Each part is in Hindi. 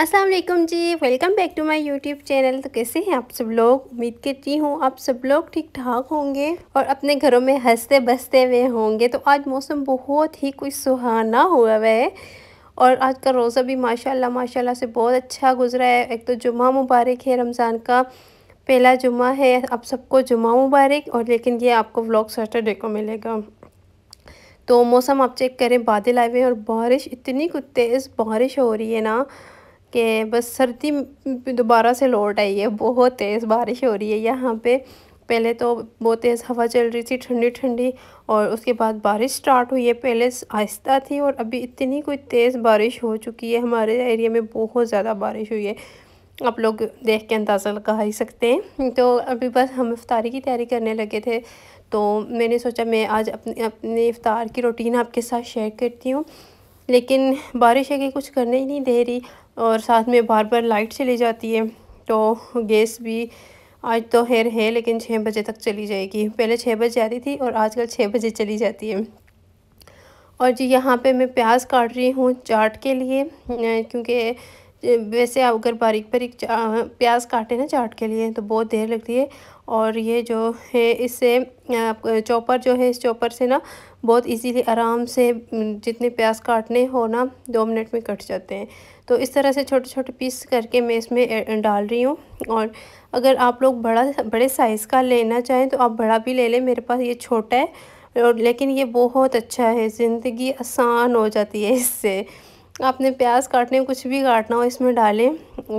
असलम जी welcome back to my YouTube channel तो कैसे हैं आप सब लोग उम्मीद करती हूँ आप सब लोग ठीक ठाक होंगे और अपने घरों में हंसते बसते हुए होंगे तो आज मौसम बहुत ही कुछ सुहाना हुआ हुआ है और आज का रोज़ा भी माशाल्लाह माशाल्लाह से बहुत अच्छा गुजरा है एक तो जुम्मा मुबारक है रमज़ान का पहला जुम्मा है आप सबको जुम्मा मुबारक और लेकिन ये आपको व्लॉग सैटरडे को मिलेगा तो मौसम आप चेक करें बादल आए हुए हैं और बारिश इतनी कुछ तेज़ बारिश हो रही है ना कि बस सर्दी दोबारा से लौट आई है बहुत तेज़ बारिश हो रही है यहाँ पे पहले तो बहुत तेज़ हवा चल रही थी ठंडी ठंडी और उसके बाद बारिश स्टार्ट हुई है पहले आहिस्ता थी और अभी इतनी कोई तेज़ बारिश हो चुकी है हमारे एरिया में बहुत ज़्यादा बारिश हुई है आप लोग देख के अंदाज़ा लगा ही सकते हैं तो अभी बस हम इफ्तारी की तैयारी करने लगे थे तो मैंने सोचा मैं आज अपने अपने इफ़ार की रूटीन आपके साथ शेयर करती हूँ लेकिन बारिश है कि कुछ करने ही नहीं दे रही और साथ में बार बार लाइट चली जाती है तो गैस भी आज तो हेर है लेकिन छः बजे तक चली जाएगी पहले छः बजे जाती थी और आजकल छः बजे चली जाती है और जी यहाँ पे मैं प्याज काट रही हूँ चाट के लिए क्योंकि वैसे अगर बारीक बारीक प्याज काटे ना चाट के लिए तो बहुत देर लगती है और ये जो है इससे चॉपर जो है इस चॉपर से ना बहुत इजीली आराम से जितने प्याज काटने हो ना दो मिनट में कट जाते हैं तो इस तरह से छोटे छोटे पीस करके मैं इसमें डाल रही हूँ और अगर आप लोग बड़ा बड़े साइज़ का लेना चाहें तो आप बड़ा भी ले लें मेरे पास ये छोटा है और लेकिन ये बहुत अच्छा है ज़िंदगी आसान हो जाती है इससे आपने प्याज काटने कुछ भी काटना हो इसमें डालें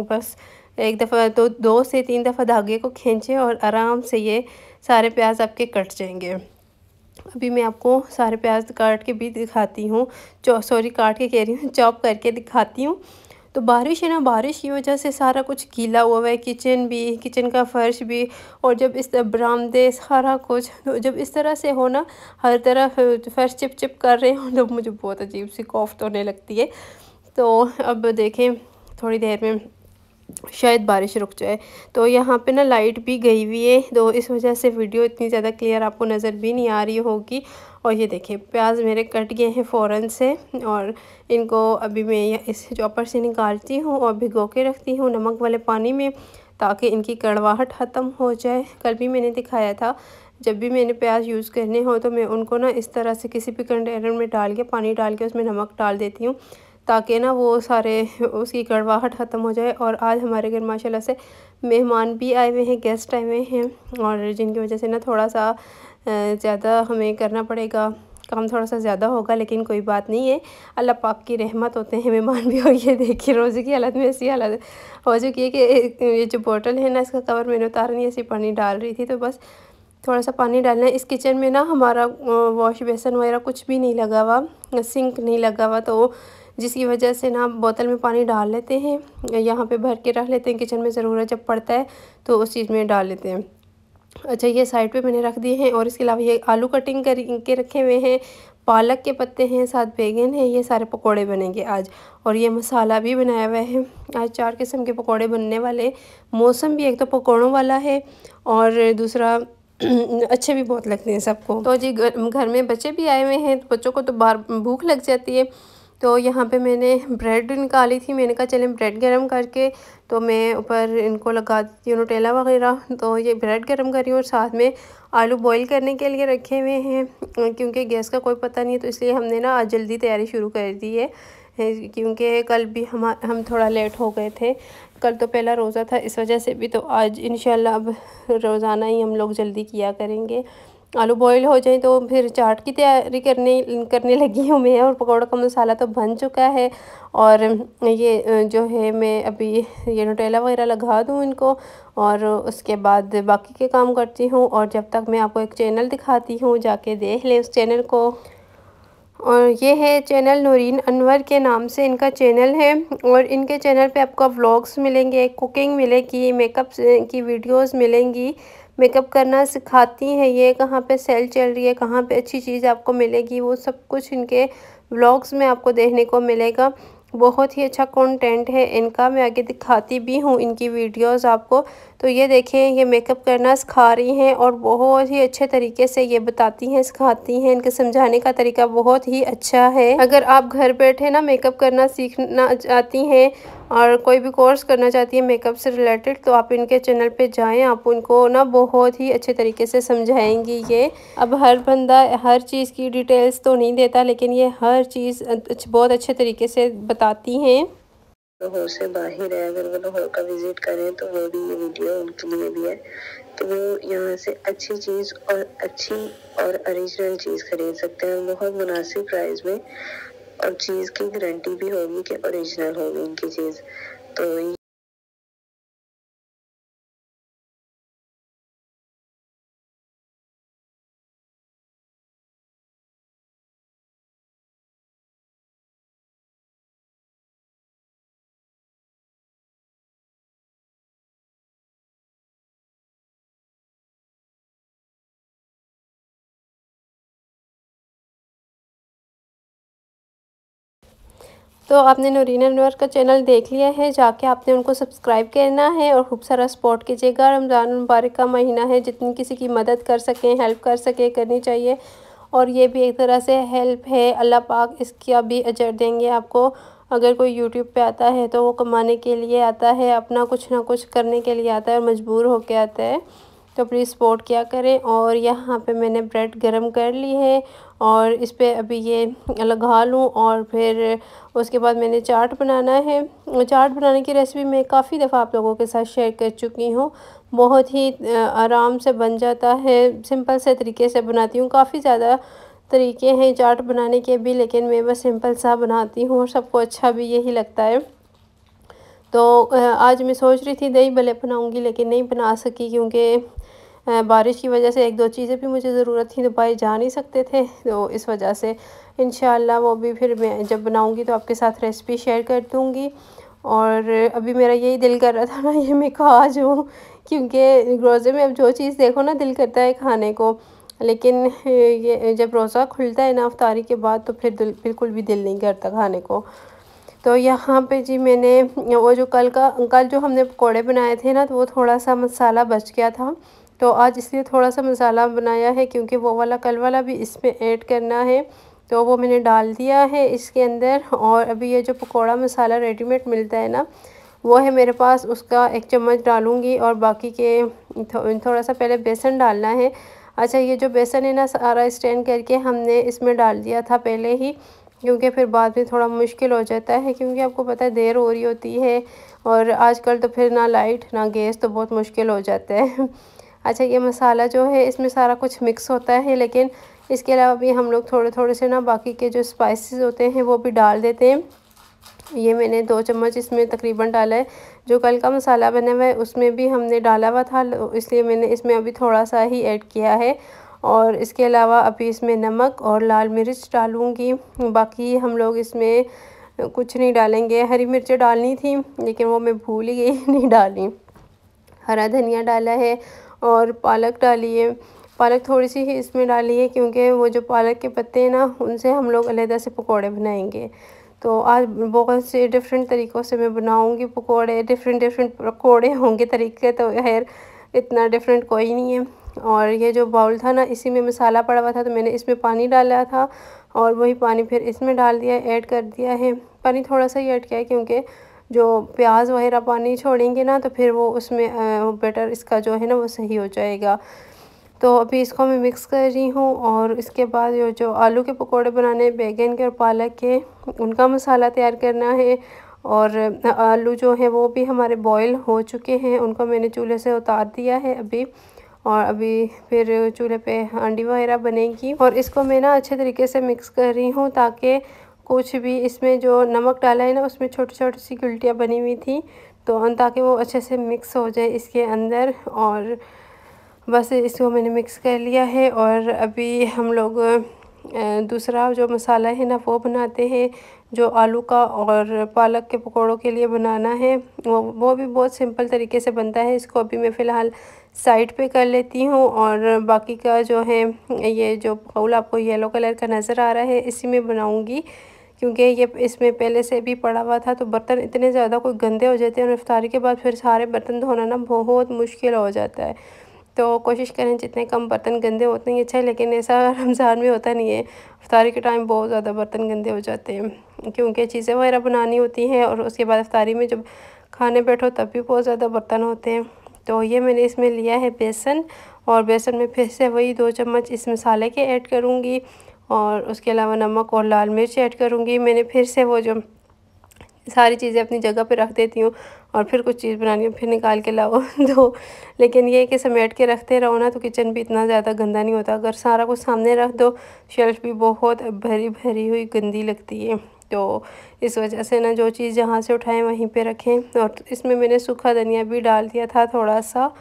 बस एक दफ़ा तो दो से तीन दफ़ा धागे को खींचें और आराम से ये सारे प्याज आपके कट जाएंगे अभी मैं आपको सारे प्याज काट के भी दिखाती हूँ सॉरी काट के कह रही हूँ चॉप करके दिखाती हूँ तो बारिश है ना बारिश की वजह से सारा कुछ गीला हुआ है किचन भी किचन का फर्श भी और जब इस बरामदे सारा कुछ तो जब इस तरह से हो ना हर तरह फर्श चिप चिप कर रहे हो तो मुझे बहुत अजीब सी तो होने लगती है तो अब देखें थोड़ी देर में शायद बारिश रुक जाए तो यहाँ पे ना लाइट भी गई हुई है तो इस वजह से वीडियो इतनी ज़्यादा क्लियर आपको नज़र भी नहीं आ रही होगी और ये देखिए प्याज मेरे कट गए हैं फ़ौरन से और इनको अभी मैं इस चॉपर से निकालती हूँ और भिगो के रखती हूँ नमक वाले पानी में ताकि इनकी कड़वाहट ख़त्म हो जाए कल भी मैंने दिखाया था जब भी मैंने प्याज यूज़ करने हो तो मैं उनको ना इस तरह से किसी भी कंटेनर में डाल के पानी डाल के उसमें नमक डाल देती हूँ ताकि ना वो सारे उसकी कड़वाहट ख़त्म हो जाए और आज हमारे घर माशाल्लाह से मेहमान भी आए हुए हैं गेस्ट आए हुए हैं और जिनकी वजह से ना थोड़ा सा ज़्यादा हमें करना पड़ेगा काम थोड़ा सा ज़्यादा होगा लेकिन कोई बात नहीं है अल्लाह पाक की रहमत होते हैं मेहमान भी हो ये देखिए रोज़े की हालत में ऐसी हालत हो चुकी है कि ये जो बोतल है ना इसका कवर मैंने उतार नहीं ऐसी पानी डाल रही थी तो बस थोड़ा सा पानी डालना है इस किचन में ना हमारा वॉश बेसन वगैरह कुछ भी नहीं लगा हुआ सिंक नहीं लगा हुआ तो जिसकी वजह से ना बोतल में पानी डाल लेते हैं यहाँ पर भर के रख लेते हैं किचन में ज़रूरत जब पड़ता है तो उस चीज़ में डाल लेते हैं अच्छा ये साइड पे मैंने रख दिए हैं और इसके अलावा ये आलू कटिंग कर के रखे हुए हैं पालक के पत्ते हैं साथ बैगन है ये सारे पकोड़े बनेंगे आज और ये मसाला भी बनाया हुआ है आज चार किस्म के पकोड़े बनने वाले मौसम भी एक तो पकौड़ों वाला है और दूसरा अच्छे भी बहुत लगते हैं सबको तो जी घर में बच्चे भी आए हुए हैं तो बच्चों को तो बाहर भूख लग जाती है तो यहाँ पे मैंने ब्रेड निकाली थी मैंने कहा चलें ब्रेड गरम करके तो मैं ऊपर इनको लगा देती हूँ नोटेला वगैरह तो ये ब्रेड गरम हूँ और साथ में आलू बॉईल करने के लिए रखे हुए हैं क्योंकि गैस का कोई पता नहीं है तो इसलिए हमने ना आज जल्दी तैयारी शुरू कर दी है क्योंकि कल भी हम हम थोड़ा लेट हो गए थे कल तो पहला रोज़ा था इस वजह से भी तो आज इन अब रोज़ाना ही हम लोग जल्दी किया करेंगे आलू बॉईल हो जाए तो फिर चाट की तैयारी करने करने लगी हूँ मैं और पकौड़ा का मसाला तो बन चुका है और ये जो है मैं अभी ये नोटेला वगैरह लगा दूँ इनको और उसके बाद बाकी के काम करती हूँ और जब तक मैं आपको एक चैनल दिखाती हूँ जाके देख लें उस चैनल को और ये है चैनल नूरीन अनवर के नाम से इनका चैनल है और इनके चैनल पे आपको व्लॉग्स मिलेंगे कुकिंग मिलेगी मेकअप की वीडियोस मिलेंगी मेकअप करना सिखाती हैं ये कहाँ पे सेल चल रही है कहाँ पे अच्छी चीज़ आपको मिलेगी वो सब कुछ इनके व्लॉग्स में आपको देखने को मिलेगा बहुत ही अच्छा कंटेंट है इनका मैं आगे दिखाती भी हूँ इनकी वीडियोस आपको तो ये देखें ये मेकअप करना सिखा रही हैं और बहुत ही अच्छे तरीके से ये बताती हैं सिखाती हैं इनके समझाने का तरीका बहुत ही अच्छा है अगर आप घर बैठे ना मेकअप करना सीखना चाहती हैं और कोई भी कोर्स करना चाहती है मेकअप से रिलेटेड तो आप इनके चैनल पे जाएं आप उनको ना बहुत ही अच्छे तरीके से समझाएंगी ये अब हर बंदा हर चीज़ की डिटेल्स तो नहीं देता लेकिन ये हर चीज़ बहुत अच्छे तरीके से बताती हैं घर तो से बाहर है अगर वो लाहौर का विज़िट करें तो वो भी ये वीडियो उनके लिए भी है तो वो यहाँ से अच्छी चीज़ और अच्छी और ओरिजिनल चीज़ खरीद सकते हैं बहुत मुनासिब प्राइस में और चीज़ की गारंटी भी होगी कि ओरिजिनल होगी इनकी चीज़ तो तो आपने नूरीन अनवर का चैनल देख लिया है जाके आपने उनको सब्सक्राइब करना है और खूब सारा सपोर्ट कीजिएगा रमज़ान मुबारक का महीना है जितनी किसी की मदद कर सकें हेल्प कर सकें करनी चाहिए और ये भी एक तरह से हेल्प है अल्लाह पाक इसका भी अजर देंगे आपको अगर कोई यूट्यूब पे आता है तो वो कमाने के लिए आता है अपना कुछ ना कुछ करने के लिए आता है और मजबूर होकर आता है तो प्लीज़ सपोर्ट किया करें और यहाँ पे मैंने ब्रेड गरम कर ली है और इस पर अभी ये लगा लूँ और फिर उसके बाद मैंने चाट बनाना है चाट बनाने की रेसिपी मैं काफ़ी दफ़ा आप लोगों के साथ शेयर कर चुकी हूँ बहुत ही आराम से बन जाता है सिंपल से तरीके से बनाती हूँ काफ़ी ज़्यादा तरीके हैं चाट बनाने के भी लेकिन मैं बस सिंपल सा बनाती हूँ और सबको अच्छा भी यही लगता है तो आज मैं सोच रही थी दही भले बनाऊँगी लेकिन नहीं बना सकी क्योंकि बारिश की वजह से एक दो चीज़ें भी मुझे ज़रूरत थी तो भाई जा नहीं सकते थे तो इस वजह से इन वो भी फिर मैं जब बनाऊँगी तो आपके साथ रेसिपी शेयर कर दूँगी और अभी मेरा यही दिल कर रहा था ना ये मैं खा जाऊँ क्योंकि रोज़े में अब जो चीज़ देखो ना दिल करता है खाने को लेकिन ये जब रोज़ा खुलता है ना अफ्तारी के बाद तो फिर दिल बिल्कुल भी दिल नहीं करता खाने को तो यहाँ पे जी मैंने वो जो कल का कल जो हमने पकौड़े बनाए थे ना तो वो थोड़ा सा मसाला बच गया था तो आज इसलिए थोड़ा सा मसाला बनाया है क्योंकि वो वाला कल वाला भी इसमें ऐड करना है तो वो मैंने डाल दिया है इसके अंदर और अभी ये जो पकौड़ा मसाला रेडीमेड मिलता है ना वो है मेरे पास उसका एक चम्मच डालूंगी और बाकी के थो, थोड़ा सा पहले बेसन डालना है अच्छा ये जो बेसन है ना सारा स्टैंड करके हमने इसमें डाल दिया था पहले ही क्योंकि फिर बाद में थोड़ा मुश्किल हो जाता है क्योंकि आपको पता है देर हो रही होती है और आजकल तो फिर ना लाइट ना गैस तो बहुत मुश्किल हो जाता है अच्छा ये मसाला जो है इसमें सारा कुछ मिक्स होता है लेकिन इसके अलावा भी हम लोग थोड़े थोड़े से ना बाकी के जो स्पाइसेस होते हैं वो भी डाल देते हैं ये मैंने दो चम्मच इसमें तकरीबन डाला है जो कल का मसाला बना हुआ है उसमें भी हमने डाला हुआ था इसलिए मैंने इसमें अभी थोड़ा सा ही ऐड किया है और इसके अलावा अभी इसमें नमक और लाल मिर्च डालूँगी बाकी हम लोग इसमें कुछ नहीं डालेंगे हरी मिर्चें डालनी थी लेकिन वो मैं भूल ही गई नहीं डाली हरा धनिया डाला है और पालक डालिए पालक थोड़ी सी ही इसमें डालिए क्योंकि वो जो पालक के पत्ते हैं ना उनसे हम लोग अलहदा से पकौड़े बनाएंगे तो आज बहुत से डिफरेंट तरीक़ों से मैं बनाऊंगी पकोड़े डिफरेंट डिफरेंट पकोड़े होंगे तरीके तो खैर इतना डिफरेंट कोई नहीं है और ये जो बाउल था ना इसी में मसाला पड़ा हुआ था तो मैंने इसमें पानी डाला था और वही पानी फिर इसमें डाल दिया ऐड कर दिया है पानी थोड़ा सा ही ऐड किया है क्योंकि जो प्याज वगैरह पानी छोड़ेंगे ना तो फिर वो उसमें बेटर इसका जो है ना वो सही हो जाएगा तो अभी इसको मैं मिक्स कर रही हूँ और इसके बाद जो जो आलू के पकोड़े बनाने बैगन के और पालक के उनका मसाला तैयार करना है और आलू जो है वो भी हमारे बॉईल हो चुके हैं उनको मैंने चूल्हे से उतार दिया है अभी और अभी फिर चूल्हे पे हांडी वगैरह बनेगी और इसको मैं ना अच्छे तरीके से मिक्स कर रही हूँ ताकि कुछ भी इसमें जो नमक डाला है ना उसमें छोटी छोटी सी गुलटियाँ बनी हुई थी तो ताकि वो अच्छे से मिक्स हो जाए इसके अंदर और बस इसको मैंने मिक्स कर लिया है और अभी हम लोग दूसरा जो मसाला है ना वो बनाते हैं जो आलू का और पालक के पकौड़ों के लिए बनाना है वो वो भी बहुत सिंपल तरीके से बनता है इसको अभी मैं फ़िलहाल साइड पे कर लेती हूँ और बाकी का जो है ये जो पकौला आपको येलो कलर का नज़र आ रहा है इसी में बनाऊँगी क्योंकि ये इसमें पहले से भी पड़ा हुआ था तो बर्तन इतने ज़्यादा कोई गंदे हो जाते हैं और रफ्तारी के बाद फिर सारे बर्तन धोना ना बहुत मुश्किल हो जाता है तो कोशिश करें जितने कम बर्तन गंदे होते हैं अच्छा है लेकिन ऐसा रमज़ान में होता नहीं है अफ्तारी के टाइम बहुत ज़्यादा बर्तन गंदे हो जाते हैं क्योंकि चीज़ें वगैरह बनानी होती हैं और उसके बाद अफ्तारी में जब खाने बैठो तब भी बहुत ज़्यादा बर्तन होते हैं तो ये मैंने इसमें लिया है बेसन और बेसन में फिर से वही दो चम्मच इस मसाले के ऐड करूँगी और उसके अलावा नमक और लाल मिर्च ऐड करूँगी मैंने फिर से वो जो सारी चीज़ें अपनी जगह पर रख देती हूँ और फिर कुछ चीज़ बनानी हो फिर निकाल के लाओ दो लेकिन ये कि समेट के रखते रहो ना तो किचन भी इतना ज़्यादा गंदा नहीं होता अगर सारा कुछ सामने रख दो शेल्फ भी बहुत भरी भरी हुई गंदी लगती है तो इस वजह से ना जो चीज़ जहाँ से उठाएं वहीं पे रखें और इसमें मैंने सूखा धनिया भी डाल दिया था थोड़ा सा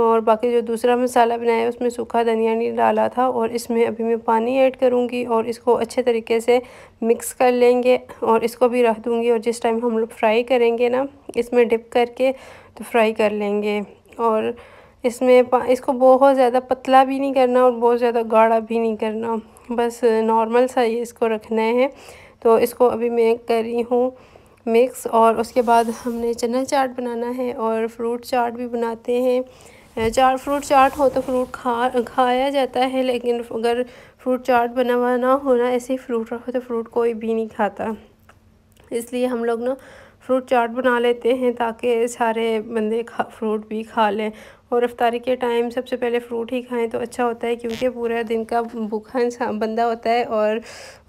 और बाकी जो दूसरा मसाला बनाया उसमें सूखा धनिया नहीं डाला था और इसमें अभी मैं पानी ऐड करूँगी और इसको अच्छे तरीके से मिक्स कर लेंगे और इसको भी रख दूँगी और जिस टाइम हम लोग फ्राई करेंगे ना इसमें डिप करके तो फ्राई कर लेंगे और इसमें इसको बहुत ज़्यादा पतला भी नहीं करना और बहुत ज़्यादा गाढ़ा भी नहीं करना बस नॉर्मल सा ये इसको रखना है तो इसको अभी मैं कर रही हूँ मिक्स और उसके बाद हमने चना चाट बनाना है और फ्रूट चाट भी बनाते हैं चार फ्रूट चाट हो तो फ्रूट खा खाया जाता है लेकिन अगर फ्रूट चाट बना हुआ ना हो ना ऐसे ही फ्रूट रखो तो फ्रूट कोई भी नहीं खाता इसलिए हम लोग ना फ्रूट चाट बना लेते हैं ताकि सारे बंदे खा फ्रूट भी खा लें और रफ्तारी के टाइम सबसे पहले फ्रूट ही खाएं तो अच्छा होता है क्योंकि पूरा दिन का भूखा इंसान बंदा होता है और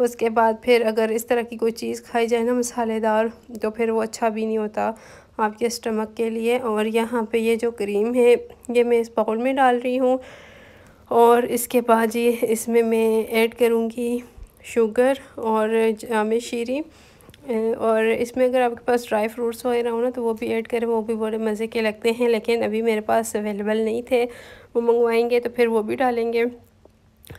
उसके बाद फिर अगर इस तरह की कोई चीज़ खाई जाए ना मसालेदार तो फिर वो अच्छा भी नहीं होता आपके स्टमक के लिए और यहाँ पे ये जो क्रीम है ये मैं इस बाउल में डाल रही हूँ और इसके बाद ये इसमें मैं ऐड करूँगी शुगर और जाम शीरी और इसमें अगर आपके पास ड्राई फ्रूट्स वगैरह हो ना तो वो भी ऐड करें वो भी बड़े मज़े के लगते हैं लेकिन अभी मेरे पास अवेलेबल नहीं थे वो मंगवाएंगे तो फिर वो भी डालेंगे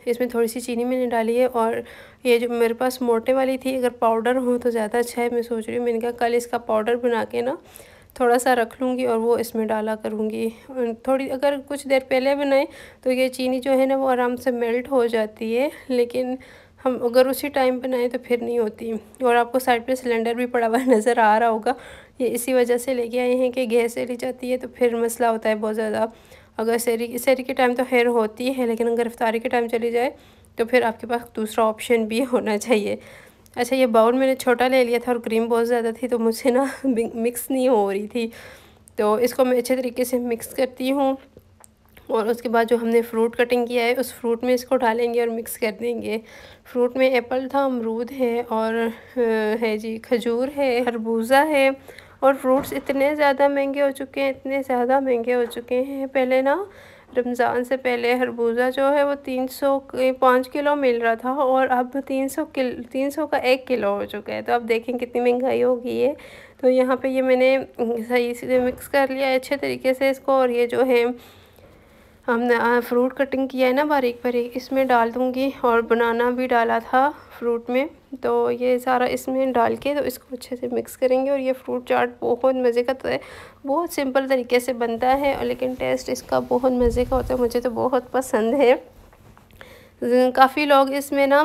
इसमें थोड़ी सी चीनी मैंने डाली है और ये जो मेरे पास मोटे वाली थी अगर पाउडर हो तो ज़्यादा अच्छा है मैं सोच रही हूँ मैंने कहा कल इसका पाउडर बना के ना थोड़ा सा रख लूँगी और वो इसमें डाला करूँगी थोड़ी अगर कुछ देर पहले बनाए तो ये चीनी जो है ना वो आराम से मेल्ट हो जाती है लेकिन हम अगर उसी टाइम बनाएं तो फिर नहीं होती और आपको साइड पे सिलेंडर भी पड़ा हुआ नज़र आ रहा होगा ये इसी वजह से लेके आए हैं कि गैस चली जाती है तो फिर मसला होता है बहुत ज़्यादा अगर सैरी सैरी के टाइम तो हेयर होती है लेकिन अगर रफ्तारी के टाइम चली जाए तो फिर आपके पास दूसरा ऑप्शन भी होना चाहिए अच्छा ये बाउल मैंने छोटा ले लिया था और क्रीम बहुत ज़्यादा थी तो मुझसे ना मिक्स नहीं हो रही थी तो इसको मैं अच्छे तरीके से मिक्स करती हूँ और उसके बाद जो हमने फ्रूट कटिंग किया है उस फ्रूट में इसको डालेंगे और मिक्स कर देंगे फ्रूट में एप्पल था अमरूद है और है जी खजूर है खरबूजा है और फ्रूट्स इतने ज़्यादा महंगे हो चुके हैं इतने ज़्यादा महंगे हो चुके हैं पहले ना रमज़ान से पहले खरबूजा जो है वो तीन सौ पाँच किलो मिल रहा था और अब तीन सौ किलो तीन सौ का एक किलो हो चुका है तो अब देखें कितनी महंगाई होगी ये तो यहाँ पे ये मैंने सही से मिक्स कर लिया है अच्छे तरीके से इसको और ये जो है हमने फ्रूट कटिंग किया है ना बारीक बारीक इसमें डाल दूँगी और बनाना भी डाला था फ्रूट में तो ये सारा इसमें डाल के तो इसको अच्छे से मिक्स करेंगे और ये फ्रूट चाट बहुत मज़े का बहुत सिंपल तरीके से बनता है और लेकिन टेस्ट इसका बहुत मज़े का होता है मुझे तो बहुत पसंद है काफ़ी लोग इसमें ना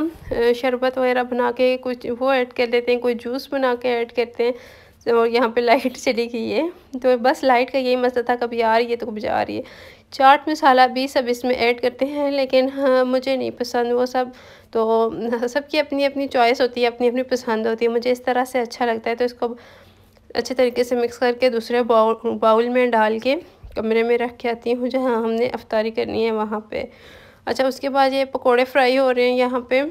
शरबत वगैरह बना के कुछ वो ऐड कर लेते हैं कोई जूस बना के ऐड करते हैं तो यहाँ पे लाइट चली गई है तो बस लाइट का यही मसला था कभी आ रही है तो कभी जा रही है चाट मसाला भी सब इसमें ऐड करते हैं लेकिन हाँ मुझे नहीं पसंद वो सब तो हाँ, सबकी अपनी अपनी चॉइस होती है अपनी अपनी पसंद होती है मुझे इस तरह से अच्छा लगता है तो इसको अच्छे तरीके से मिक्स करके दूसरे बाउल बाउल में डाल के कमरे में रख के आती हूँ जहाँ हमने अफ्तारी करनी है वहाँ पे अच्छा उसके बाद ये पकोड़े फ्राई हो रहे हैं यहाँ पे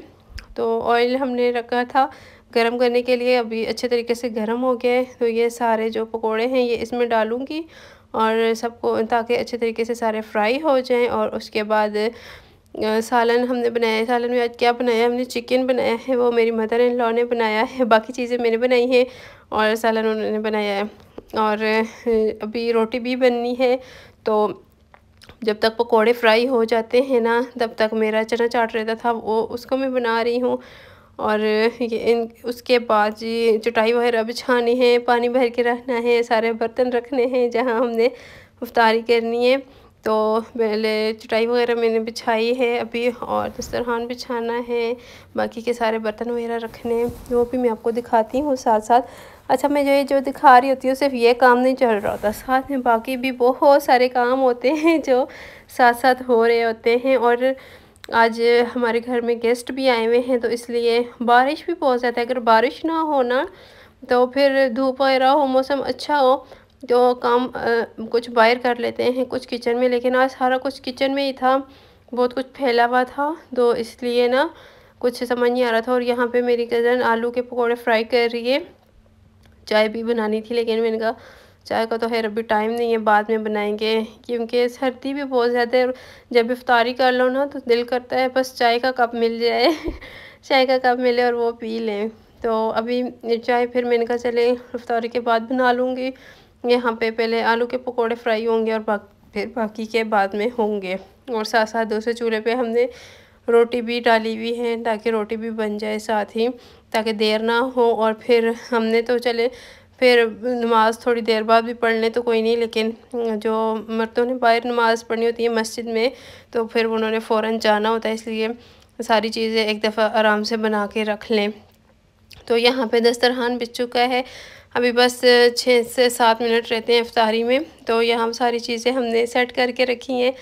तो ऑयल हमने रखा था गरम करने के लिए अभी अच्छे तरीके से गरम हो गया है तो ये सारे जो पकोड़े हैं ये इसमें डालूँगी और सबको ताकि अच्छे तरीके से सारे फ्राई हो जाएँ और उसके बाद सालन हमने बनाया है सालन में आज क्या बनाया हमने चिकन बनाया है वो मेरी मदर इन लॉ ने बनाया है बाकी चीज़ें मैंने बनाई हैं और सालन उन्होंने बनाया है और अभी रोटी भी बननी है तो जब तक पकोड़े फ्राई हो जाते हैं ना तब तक मेरा चना चाट रहता था वो उसको मैं बना रही हूँ और ये इन उसके बाद जी चटाई वगैरह बिछानी है पानी भर के रखना है सारे बर्तन रखने हैं जहाँ हमने उफ्तारी करनी है तो पहले चटाई वगैरह मैंने बिछाई है अभी और दस्तरखान बिछाना है बाकी के सारे बर्तन वगैरह रखने वो भी मैं आपको दिखाती हूँ साथ साथ अच्छा मैं जो ये जो दिखा रही होती हूँ सिर्फ ये काम नहीं चल रहा होता साथ में बाकी भी बहुत सारे काम होते हैं जो साथ साथ हो रहे होते हैं और आज हमारे घर में गेस्ट भी आए हुए हैं तो इसलिए बारिश भी बहुत ज़्यादा है अगर बारिश ना हो ना तो फिर धूप वगैरह हो मौसम अच्छा हो जो काम आ, कुछ बाहर कर लेते हैं कुछ किचन में लेकिन आज सारा कुछ किचन में ही था बहुत कुछ फैला हुआ था तो इसलिए ना कुछ समझ नहीं आ रहा था और यहाँ पे मेरी कज़न आलू के पकौड़े फ्राई कर रही है चाय भी बनानी थी लेकिन मैंने कहा चाय का तो खैर अभी टाइम नहीं है बाद में बनाएंगे क्योंकि सर्दी भी बहुत ज़्यादा है जब इफ्तारी कर लो ना तो दिल करता है बस चाय का कप मिल जाए चाय का कप मिले और वो पी लें तो अभी चाय फिर मैंने कहा चले इफ्तारी के बाद बना लूँगी यहाँ पे पहले आलू के पकोड़े फ्राई होंगे और बाक, फिर बाकी के बाद में होंगे और साथ साथ दूसरे चूल्हे पे हमने रोटी भी डाली हुई है ताकि रोटी भी बन जाए साथ ही ताकि देर ना हो और फिर हमने तो चले फिर नमाज़ थोड़ी देर बाद भी पढ़ लें तो कोई नहीं लेकिन जो मर्दों ने बाहर नमाज़ पढ़नी होती है मस्जिद में तो फिर उन्होंने फ़ौर जाना होता है इसलिए सारी चीज़ें एक दफ़ा आराम से बना के रख लें तो यहाँ पे दस्तरहान बिछ चुका है अभी बस छः से सात मिनट रहते हैं अफतारी में तो यहाँ सारी चीज़ें हमने सेट करके रखी हैं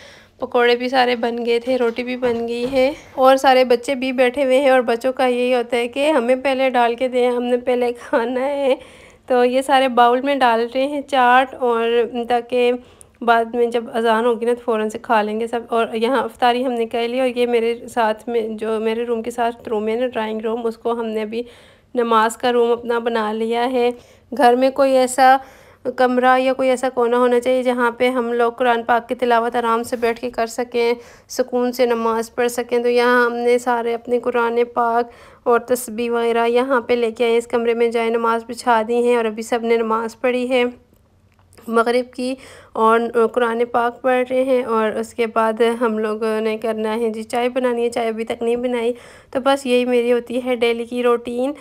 पकोड़े भी सारे बन गए थे रोटी भी बन गई है और सारे बच्चे भी बैठे हुए हैं और बच्चों का यही होता है कि हमें पहले डाल के दें हमने पहले खाना है तो ये सारे बाउल में डाल रहे हैं चाट और ताकि बाद में जब अजान होगी ना तो फ़ौर से खा लेंगे सब और यहाँ अफतारी हमने कह ली और ये मेरे साथ में जो मेरे रूम के साथ रूम है ना ड्राइंग रूम उसको हमने अभी नमाज का रूम अपना बना लिया है घर में कोई ऐसा कमरा या कोई ऐसा कोना होना चाहिए जहाँ पे हम लोग कुरान पाक की तिलावत आराम से बैठ के कर सकें सुकून से नमाज़ पढ़ सकें तो यहाँ हमने सारे अपने कुरान पाक और तस्बी वगैरह यहाँ पे लेके आए इस कमरे में जाए नमाज़ बिछा दी हैं और अभी सब ने नमाज़ पढ़ी है मगरिब की और कुरान पाक पढ़ रहे हैं और उसके बाद हम लोगों ने करना है जी चाय बनानी है चाय अभी तक नहीं बनाई तो बस यही मेरी होती है डेली की रूटीन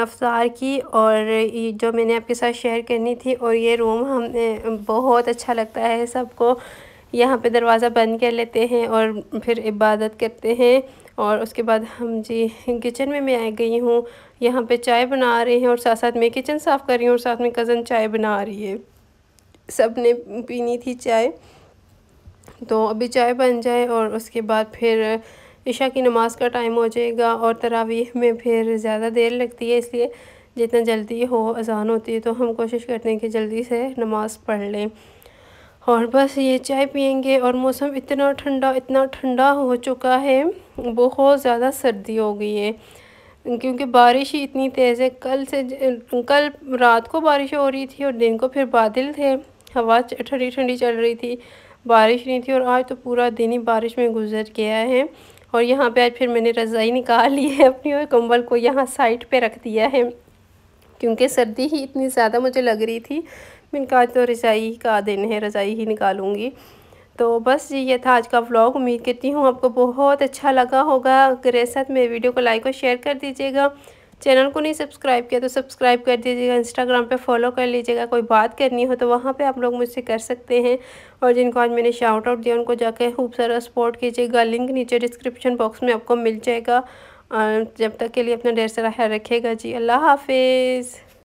अफ्तार की और ये जो मैंने आपके साथ शेयर करनी थी और ये रूम हम बहुत अच्छा लगता है सबको यहाँ पे दरवाज़ा बंद कर लेते हैं और फिर इबादत करते हैं और उसके बाद हम जी किचन में मैं आ गई हूँ यहाँ पे चाय बना रहे हैं और साथ साथ मैं किचन साफ़ कर रही हूँ और साथ में कज़न चाय बना रही है सब ने पीनी थी चाय तो अभी चाय बन जाए और उसके बाद फिर इशा की नमाज़ का टाइम हो जाएगा और तरावीह में फिर ज़्यादा देर लगती है इसलिए जितना जल्दी हो अजान होती है तो हम कोशिश करते हैं कि जल्दी से नमाज़ पढ़ लें और बस ये चाय पियेंगे और मौसम इतना ठंडा इतना ठंडा हो चुका है बहुत ज़्यादा सर्दी हो गई है क्योंकि बारिश ही इतनी तेज़ है कल से कल रात को बारिश हो रही थी और दिन को फिर बादल थे हवा ठंडी ठंडी चल रही थी बारिश नहीं थी और आज तो पूरा दिन ही बारिश में गुजर गया है और यहाँ पे आज फिर मैंने रज़ाई निकाल ली है अपनी और कंबल को यहाँ साइड पे रख दिया है क्योंकि सर्दी ही इतनी ज़्यादा मुझे लग रही थी मैंने कहा तो रज़ाई का दिन है रज़ाई ही निकालूँगी तो बस ये था आज का व्लॉग उम्मीद करती हूँ आपको बहुत अच्छा लगा होगा अगर ऐसा तो मेरे वीडियो को लाइक और शेयर कर दीजिएगा चैनल को नहीं सब्सक्राइब किया तो सब्सक्राइब कर दीजिएगा इंस्टाग्राम पे फॉलो कर लीजिएगा कोई बात करनी हो तो वहाँ पे आप लोग मुझसे कर सकते हैं और जिनको आज मैंने शाउट आउट दिया उनको जाके खूब सारा सपोर्ट कीजिएगा लिंक नीचे डिस्क्रिप्शन बॉक्स में आपको मिल जाएगा जब तक के लिए अपना ढेर सारा ख्याल रखेगा जी अल्लाह हाफिज़